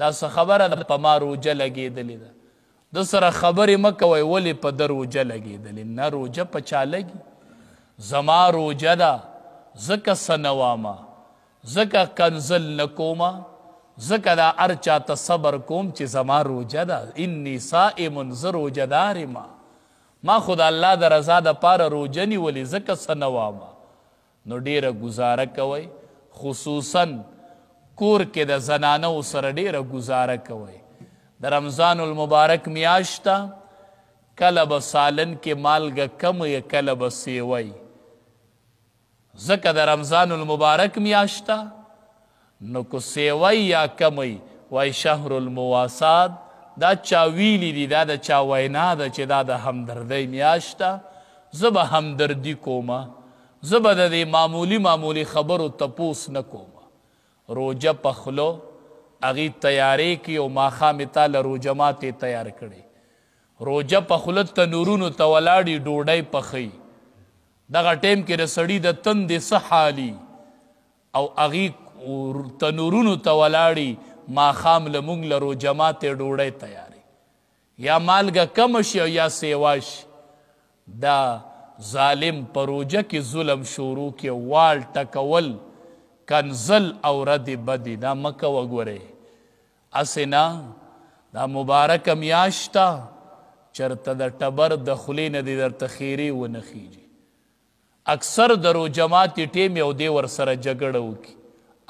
دا څه خبره د پمارو جلګې دلی ده د سره خبرې مکوي ولی په دروجه لګېدلې نه روجه په چا لګي زما روجه ده ځکه سنواما ځکه کنزل نکوما ځکه دا هر چا ته صبر کوم چې زما روجه ده انی صائم زه روجه دار ما ما خو د الله د رضا دپاره روجه نیولې ځکه څه نواما نو ډیره ګزاره کوئ خصوصاً کور کې د زنانو سره ډیره گزاره کوي د رمضان المبارک میاشتا کله به سالن کې مالګه کم یا کله به سیوي ځکه د رمضان المبارک میاشتا نو کو سیوي یا کمی وای شهر المواسات دا چا ویلی دی دا د چا وینا ده چې دا د همدردۍ میاشته زه به همدردي کومه زه به د معمولی معمولی خبرو تپوس نه کوم روجه پخلو اغي تیاری کی او ماخا متال روجه ماته تیار کړي روجه پخلت تنورونو تولاړي ډوډۍ پخي دغه ټیم کې رسړی د تندې صحالي او اغي تنورونو تولاړي ماخام لمونګ لرو جماعته ډوډۍ تیاری یا مالګه کم شي یا سیواش دا ظالم پروجه کې ظلم شروع کې وال ټکول کنزل او رد بدی دا مکه وګوره اسنا دا مبارک میاشتا چرته د ټبر د خلې نه دي در تخیری و نخیږي اکثر درو جماعت ټیم یو دی ور سره جګړه وکي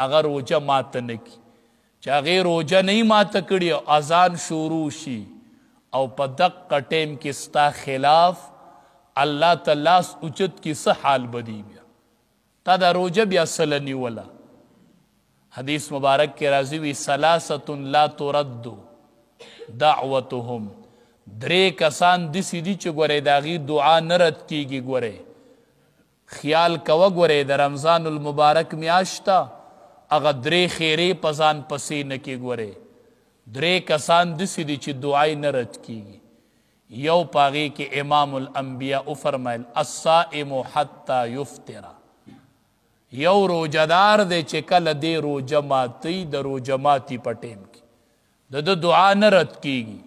اگر روجه مات نه کی چا غیر روجه نه مات کړي اذان شروع شي او په دق ټیم کې ستا خلاف الله تعالی اوچت کی څه حال بدی تا دا روجه بیا سلنی ولا حدیث مبارک کې راځي وی سلاست لا ترد دعوتهم درې کسان د سیدی چې ګورې داغي دعا نه رد کیږي ګورې خیال کوه ګورې د رمضان المبارک میاشتا اغه درې خیره پزان پسې نه کی ګورې درې کسان د سیدی چې دعای نه رد کیږي یو پاغي کې امام الانبیاء او فرمایل الصائم حتا یفطر یو روجدار دی چې کله دی روجه ماتي د روجه ماتي په ټیم کې د د دعا نه رد کیږي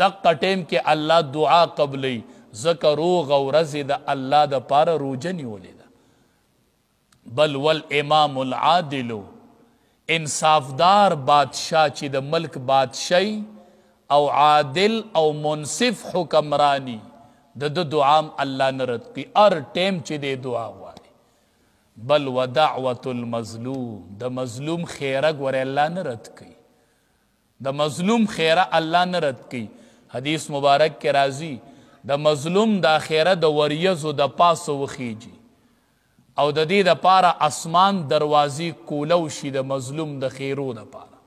د ټیم کې الله دعا قبلې زکه روغ او رزه د الله د پاره روجه نیولې ده بل ول امام العادل انصافدار بادشاہ چې د ملک بادشاہي او عادل او منصف حکمرانی د دعام الله نه رد کی ار ټیم چې دی دعا وایي بل و دعوت المظلوم د مظلوم خیره ګوره الله نه رد کوي د مظلوم خیره الله نه رد کوي حدیث مبارک کې راځي د مظلوم دا خیره د وریزو د پاسو وخیږي او د دې د پاره اسمان دروازې کولو شي د مظلوم د خیرو د پاره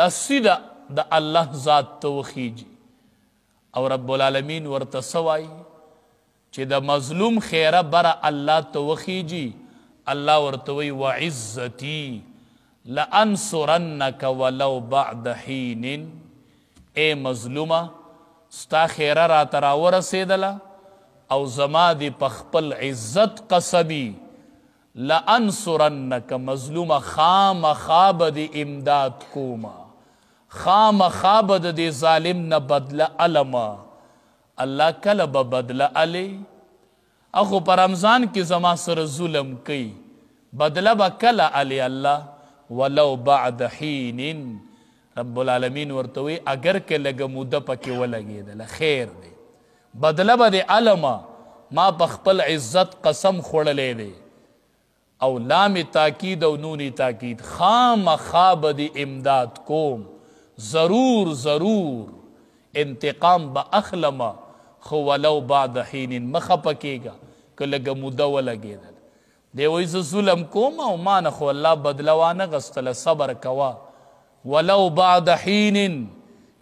د سیده د الله ذات توخیږي او رب العالمین ورته سوایي چې د مظلوم خیره بر الله ته وخیږي الله ورته وی وعزتی لانصرنک ولو بعد حين اے مظلومه ستا خیره را ترا ورسېدله او زما دی په خپل عزت قسمی لانصرنک مظلومه خام خاب دی امداد کوما خام خاب دی ظالم نه بدله علمه الله کله به بدله علی اخو پر رمضان کې زما سره ظلم کوي بدله به کله علی الله ولو بعد حین رب العالمین ورته وی اگر کې لګه موده پکې ولګېدل خیر دی بدله به د علما ما په خپل عزت قسم خوړلې دی او لام تاکید او نون تاکید خام خواب دی امداد کوم ضرور ضرور انتقام به اخلم خو ولو بعد حین مخه پکېګا کلهګه موده ولګېدل دی وای زه ظلم کوم او ما نه خو الله بدله وانه غستله صبر کوه ولو بعد حین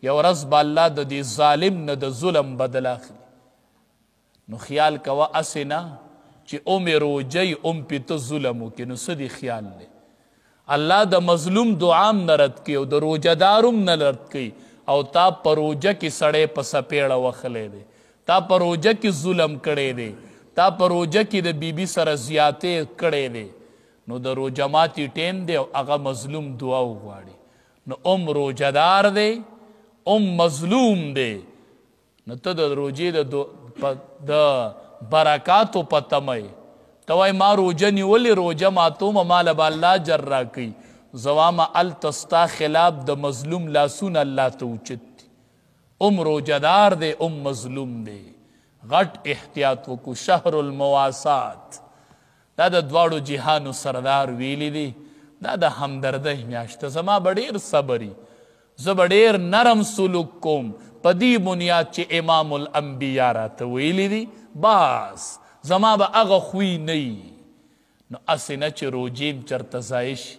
یو ورځ به الله د دې ظالم نه د ظلم بدل اخلي نو خیال کوه اسې نه چې عمر روجی ام پې ته ظلم وکړې نو څه دی خیال دی الله د مظلوم دعام نه رد کوي او د روجهدار هم نه رد کوي او تا پروجه کې سړې په سپېړه وخلې دي تا پروجه کې ظلم کړې دي تا پروجه کې د بیبي سره زیاتې کړې دي نو د روزه ماتي ټیم دی او هغه مظلوم دعا وغواړي نو ام روزدار دی ام مظلوم دی نو ته د روزې د د برکاتو په تمه ته وای ما روزه نیولې روزه ماتوم مال به الله جر راکړي زوام التستا خلاب د مظلوم لاسون الله ته اوچت ام روجدار دے ام مظلوم دے غټ احتیاط وکو شهر المواسات دا د دواړو جهانو سردار ویلی دی دا د همدردۍ میاشته زما بډیر صبري زه بډیر نرم سلوک کوم په دې بنیاد چې امام الانبیا راته ویلی دی بس زما به هغه خوی نه نو اسې نه چې روجیم چرته ځای شي